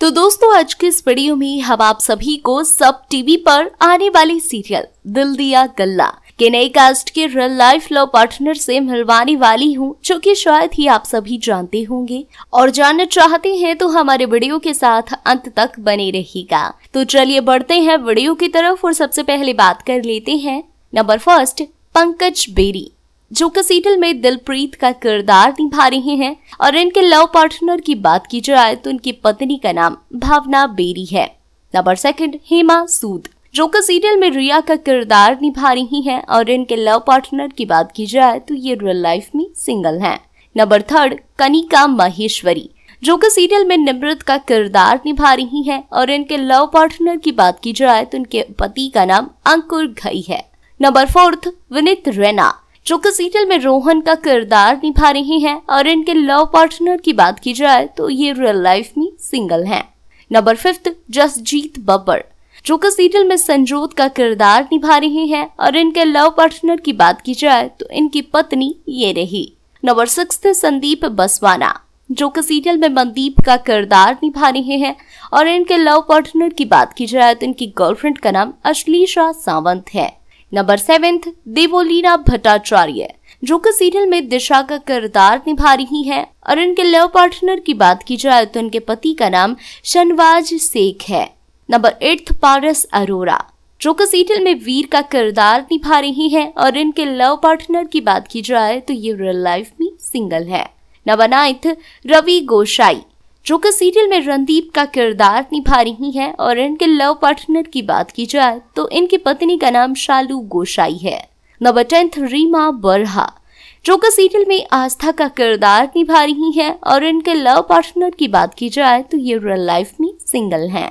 तो दोस्तों आज के इस वीडियो में हम आप सभी को सब टीवी पर आने वाले सीरियल दिल दिया गल्ला के नए कास्ट के रियल लाइफ लव पार्टनर से मिलवाने वाली हूँ जो कि शायद ही आप सभी जानते होंगे और जानना चाहते हैं तो हमारे वीडियो के साथ अंत तक बने रहेगा तो चलिए बढ़ते हैं वीडियो की तरफ और सबसे पहले बात कर लेते हैं नंबर फर्स्ट पंकज बेरी जो कसीटल में दिलप्रीत का किरदार निभा रहे हैं और इनके लव पार्टनर की बात की जाए तो इनकी पत्नी का नाम भावना बेरी है नंबर सेकंड हेमा सूद जो का सीरियल में रिया का किरदार निभा रही हैं और इनके लव पार्टनर की बात की जाए तो ये रियल लाइफ में सिंगल हैं। नंबर थर्ड कनिका महेश्वरी जो कि सीरियल में निमृत का किरदार निभा रही हैं और इनके लव पार्टनर की बात की जाए तो इनके पति का नाम अंकुर घई है नंबर फोर्थ विनित रैना जो कि सीरियल में रोहन का किरदार निभा रहे हैं और इनके लव पार्टनर की बात की जाए तो ये रियल लाइफ में सिंगल हैं। नंबर फिफ्थ जसजीत बब्बर जो कि सीरियल में संजोत का किरदार निभा रहे हैं और इनके लव पार्टनर की बात की जाए तो इनकी पत्नी ये रही नंबर सिक्स संदीप बसवाना जो कि सीरियल में मनदीप का किरदार निभा रहे हैं और इनके लव पार्टनर की बात की जाए तो इनकी गर्लफ्रेंड का नाम अश्लीषा सावंत है नंबर सेवेंथ देवोलीना भट्टाचार्य जो कि सीरियल में दिशा का किरदार निभा रही हैं और इनके लव पार्टनर की बात की जाए तो इनके पति का नाम शनवाज शेख है नंबर एट्थ पारस अरोरा जो कि सीरियल में वीर का किरदार निभा रही हैं और इनके लव पार्टनर की बात की जाए तो ये रियल लाइफ में सिंगल है नंबर नाइन्थ रवि गोसाई जो कि सीरियल में रणदीप का किरदार निभा रही हैं और इनके लव पार्टनर की बात की जाए तो इनकी पत्नी का नाम शालू गोसाई है नंबर टेंथ रीमा बरहा जो कि सीरियल में आस्था का किरदार निभा रही हैं और इनके लव पार्टनर की बात की जाए तो ये रियल लाइफ में सिंगल हैं